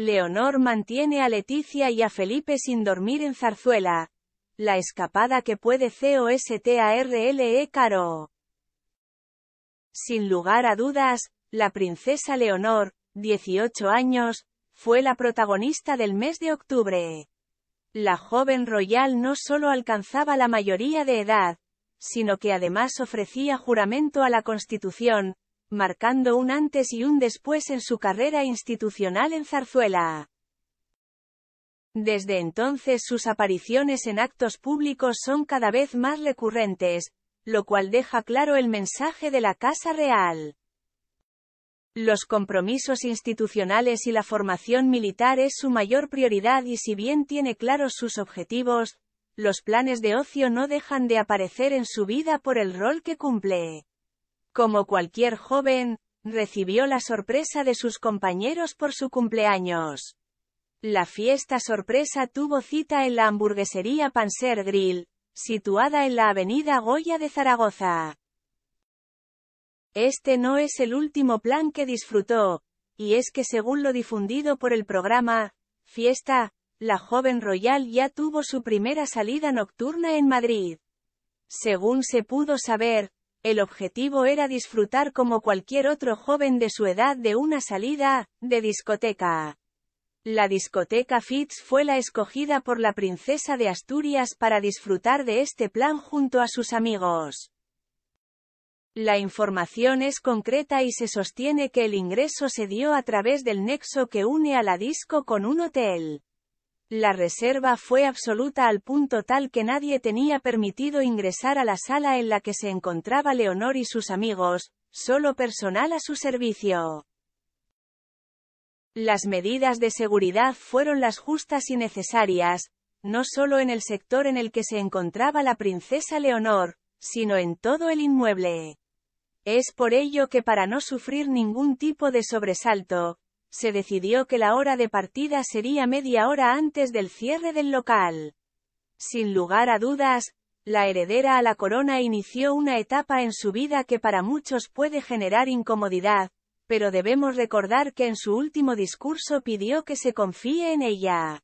Leonor mantiene a Leticia y a Felipe sin dormir en Zarzuela. La escapada que puede COSTARLE Caro. Sin lugar a dudas, la princesa Leonor, 18 años, fue la protagonista del mes de octubre. La joven royal no solo alcanzaba la mayoría de edad, sino que además ofrecía juramento a la Constitución, marcando un antes y un después en su carrera institucional en Zarzuela. Desde entonces sus apariciones en actos públicos son cada vez más recurrentes, lo cual deja claro el mensaje de la Casa Real. Los compromisos institucionales y la formación militar es su mayor prioridad y si bien tiene claros sus objetivos, los planes de ocio no dejan de aparecer en su vida por el rol que cumple. Como cualquier joven, recibió la sorpresa de sus compañeros por su cumpleaños. La fiesta sorpresa tuvo cita en la hamburguesería Panser Grill, situada en la avenida Goya de Zaragoza. Este no es el último plan que disfrutó, y es que según lo difundido por el programa, Fiesta, la joven Royal ya tuvo su primera salida nocturna en Madrid. Según se pudo saber, el objetivo era disfrutar como cualquier otro joven de su edad de una salida, de discoteca. La discoteca Fitz fue la escogida por la princesa de Asturias para disfrutar de este plan junto a sus amigos. La información es concreta y se sostiene que el ingreso se dio a través del nexo que une a la disco con un hotel. La reserva fue absoluta al punto tal que nadie tenía permitido ingresar a la sala en la que se encontraba Leonor y sus amigos, solo personal a su servicio. Las medidas de seguridad fueron las justas y necesarias, no solo en el sector en el que se encontraba la princesa Leonor, sino en todo el inmueble. Es por ello que para no sufrir ningún tipo de sobresalto, se decidió que la hora de partida sería media hora antes del cierre del local. Sin lugar a dudas, la heredera a la corona inició una etapa en su vida que para muchos puede generar incomodidad, pero debemos recordar que en su último discurso pidió que se confíe en ella.